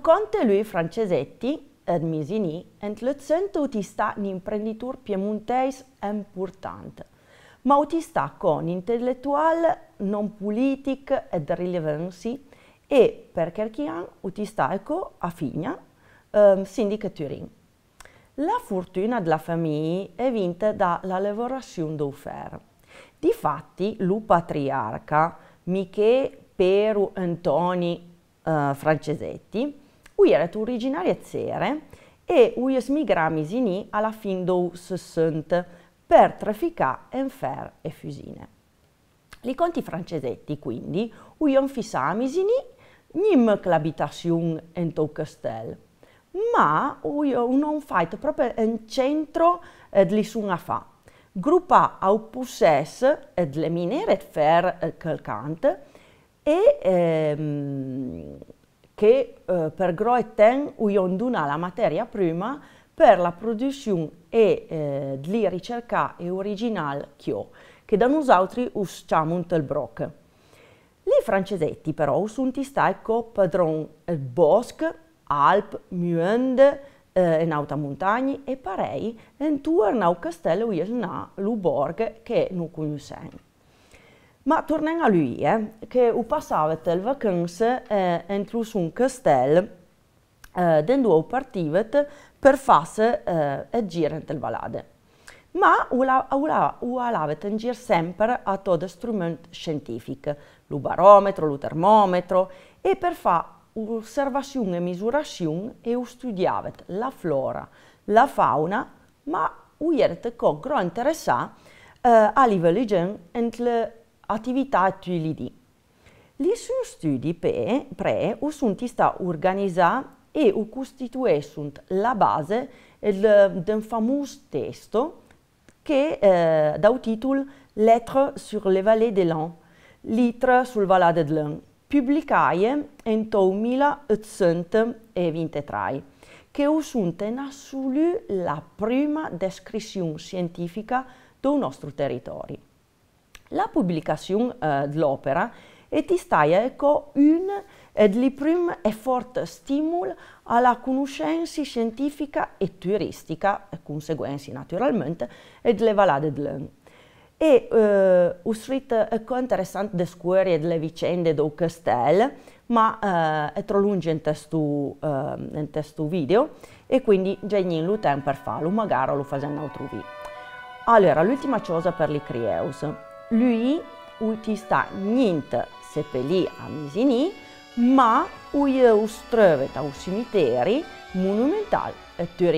conte lui Francesetti, Hermisini, ent lezzento utista n'imprenditore piemonteis importante, ma utista con intellettual, non politic ed rilevansi e, per Kerkian, utista eco a Figna, eh, sindica Turin. La fortuna della famiglia è vinta dalla lavorazione d'offer. Difatti, lo patriarca, Michè, Peru Antoni eh, francesetti, cui era originaria zere e uies migramis in i alla fin dous sunt per trafficare enfer e fusine. Li conti francesetti, quindi, uion fissamis in i nim clabitation ento castel, ma uio non fight proprio in centro ed li suna fa. Gruppa au possess ed le minere fer eh, calcant e ehm, che eh, per Groeten uionduna la materia prima per la produzione e eh, di ricerca e original chio, che da noi altri usciamo un tel broc. Li francesetti però usano ecco padron il eh, bosco, alp, muende, eh, in alta montagna e parei in al castello il Ielna, Luborg, che non conosciamo. Ma tornem a lui, eh, che ho passato le vacanze eh, entro un castello eh, dove ho partito per fare eh, e girare nel valade. Ma ho lavato in giro sempre a tutti strumenti scientifici, il barometro, il termometro, e per fare osservazione e misurazione e studiare la flora, la fauna, ma ho detto che ho interessato eh, a livello di genere attività TLD. Gli suoi studi pre, pre ussunti sta organizzati e costituiscono la base del famoso testo che eh, dà il titolo Lettre sur le vallée de l'An, Litre sul Valade de l'An, pubblicaie nel 1823, che assunta in assoluto la prima descrizione scientifica del nostro territorio la pubblicazione eh, dell'opera e ti stai ecco un eh, dei primi e forti stimoli alla conoscenza scientifica e turistica, e conseguenze naturalmente, delle valade dell'En. E eh, ho è stato ecco, interessante le scoprire delle vicende del castello, ma eh, è troppo lungo in questo, eh, video e quindi già non lo tempo per farlo, magari lo facciamo in altro video. Allora, l'ultima cosa per i creeus lui uitista njintë se peli a Misini, ma u jë ustrëve un u cimiteri monumental e të